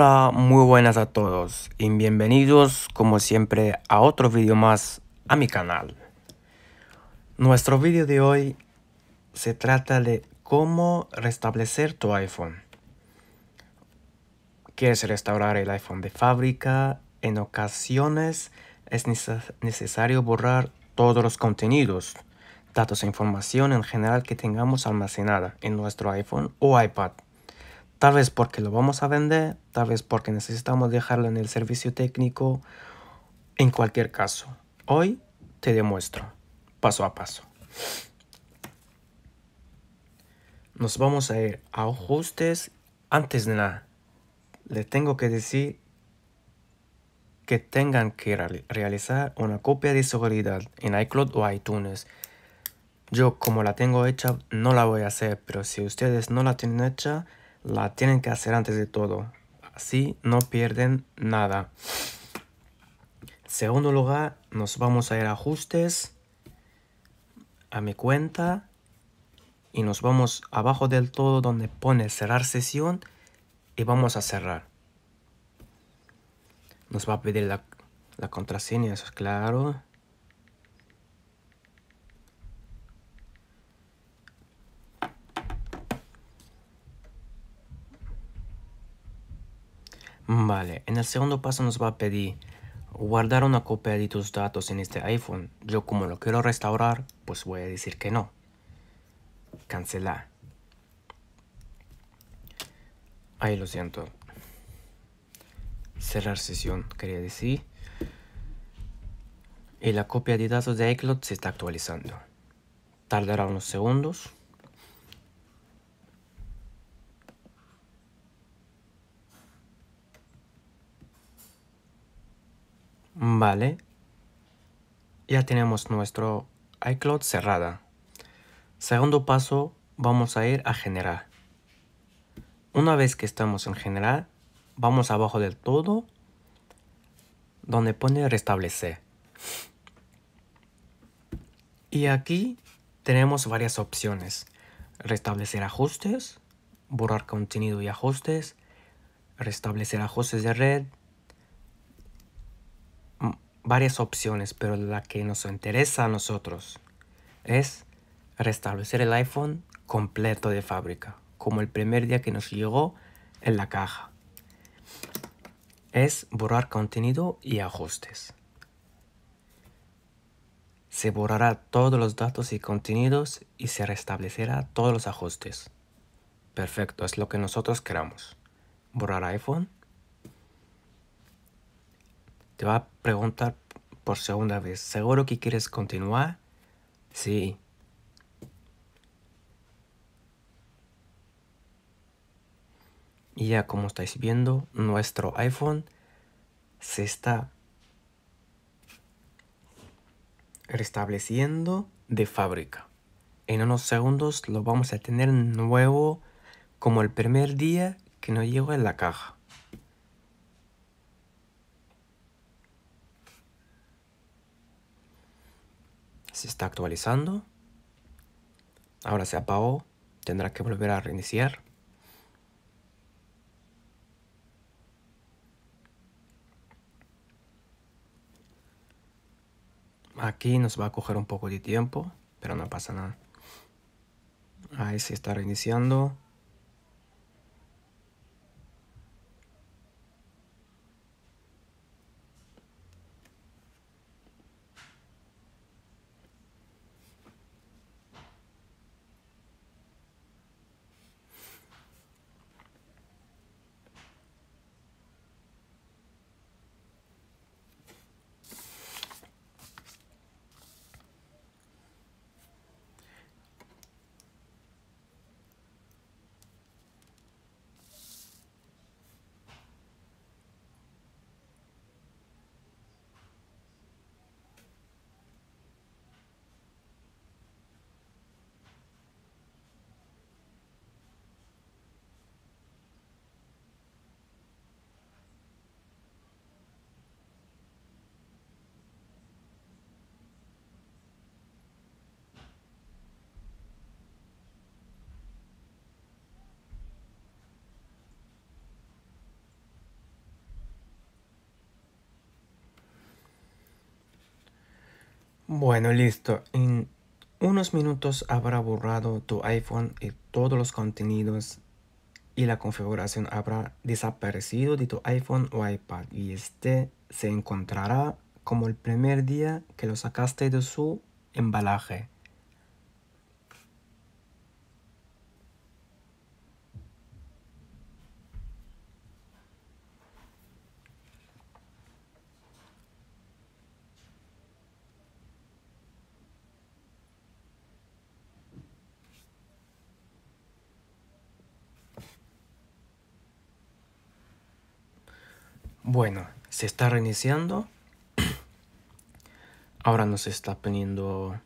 Hola, muy buenas a todos y bienvenidos como siempre a otro vídeo más a mi canal. Nuestro vídeo de hoy se trata de cómo restablecer tu iPhone. ¿Quieres restaurar el iPhone de fábrica? En ocasiones es necesario borrar todos los contenidos, datos e información en general que tengamos almacenada en nuestro iPhone o iPad. Tal vez porque lo vamos a vender, tal vez porque necesitamos dejarlo en el servicio técnico. En cualquier caso, hoy te demuestro paso a paso. Nos vamos a ir a ajustes. Antes de nada, le tengo que decir que tengan que realizar una copia de seguridad en iCloud o iTunes. Yo como la tengo hecha no la voy a hacer, pero si ustedes no la tienen hecha, la tienen que hacer antes de todo. Así no pierden nada. Segundo lugar, nos vamos a ir a ajustes, a mi cuenta y nos vamos abajo del todo donde pone cerrar sesión y vamos a cerrar. Nos va a pedir la, la contraseña, eso es claro. Vale, en el segundo paso nos va a pedir guardar una copia de tus datos en este iPhone. Yo como lo quiero restaurar, pues voy a decir que no. Cancelar. Ahí lo siento. Cerrar sesión, quería decir. Y la copia de datos de iCloud se está actualizando. Tardará unos segundos. Vale. Ya tenemos nuestro iCloud cerrada. Segundo paso, vamos a ir a generar. Una vez que estamos en generar, vamos abajo del todo donde pone restablecer. Y aquí tenemos varias opciones. Restablecer ajustes, borrar contenido y ajustes, restablecer ajustes de red, varias opciones, pero la que nos interesa a nosotros es restablecer el iPhone completo de fábrica, como el primer día que nos llegó en la caja. Es borrar contenido y ajustes. Se borrará todos los datos y contenidos y se restablecerá todos los ajustes. Perfecto, es lo que nosotros queramos. Borrar iPhone te va a preguntar por segunda vez, ¿seguro que quieres continuar? Sí. Y ya como estáis viendo, nuestro iPhone se está restableciendo de fábrica. En unos segundos lo vamos a tener nuevo como el primer día que nos llegó en la caja. se está actualizando. Ahora se apagó. Tendrá que volver a reiniciar. Aquí nos va a coger un poco de tiempo, pero no pasa nada. Ahí se está reiniciando. Bueno, listo. En unos minutos habrá borrado tu iPhone y todos los contenidos y la configuración habrá desaparecido de tu iPhone o iPad y este se encontrará como el primer día que lo sacaste de su embalaje. Bueno, se está reiniciando. Ahora nos está poniendo